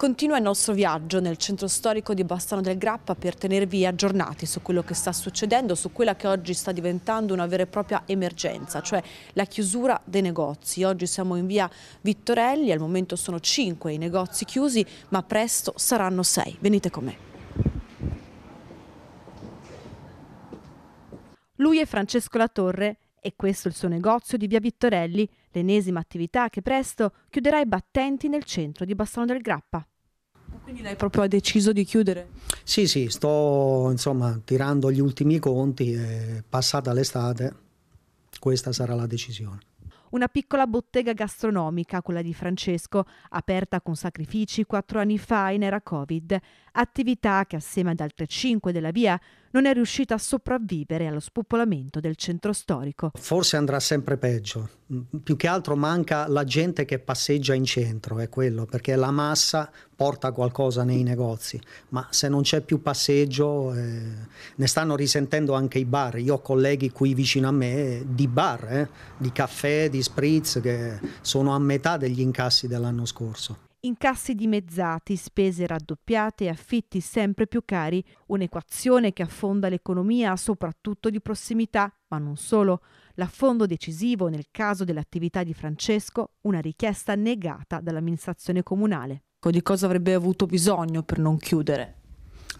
Continua il nostro viaggio nel centro storico di Bastano del Grappa per tenervi aggiornati su quello che sta succedendo, su quella che oggi sta diventando una vera e propria emergenza, cioè la chiusura dei negozi. Oggi siamo in via Vittorelli, al momento sono cinque i negozi chiusi, ma presto saranno sei. Venite con me. Lui è Francesco Latorre e questo il suo negozio di via Vittorelli, l'ennesima attività che presto chiuderà i battenti nel centro di Bassano del Grappa. Quindi lei proprio ha deciso di chiudere? Sì, sì, sto insomma tirando gli ultimi conti e passata l'estate questa sarà la decisione una piccola bottega gastronomica, quella di Francesco, aperta con sacrifici quattro anni fa in era Covid, attività che assieme ad altre cinque della via non è riuscita a sopravvivere allo spopolamento del centro storico. Forse andrà sempre peggio, mm, più che altro manca la gente che passeggia in centro, è quello, perché la massa porta qualcosa nei negozi, ma se non c'è più passeggio eh, ne stanno risentendo anche i bar. Io ho colleghi qui vicino a me eh, di bar, eh, di caffè, di spritz che sono a metà degli incassi dell'anno scorso incassi dimezzati, spese raddoppiate e affitti sempre più cari, un'equazione che affonda l'economia soprattutto di prossimità, ma non solo. L'affondo decisivo nel caso dell'attività di Francesco, una richiesta negata dall'amministrazione comunale ecco, di cosa avrebbe avuto bisogno per non chiudere?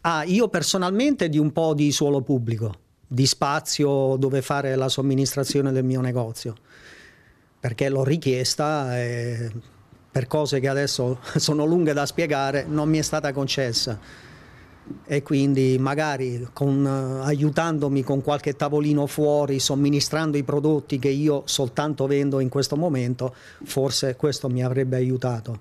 Ah, io personalmente di un po' di suolo pubblico, di spazio dove fare la somministrazione del mio negozio, perché l'ho richiesta e per cose che adesso sono lunghe da spiegare non mi è stata concessa e quindi magari con, aiutandomi con qualche tavolino fuori, somministrando i prodotti che io soltanto vendo in questo momento, forse questo mi avrebbe aiutato.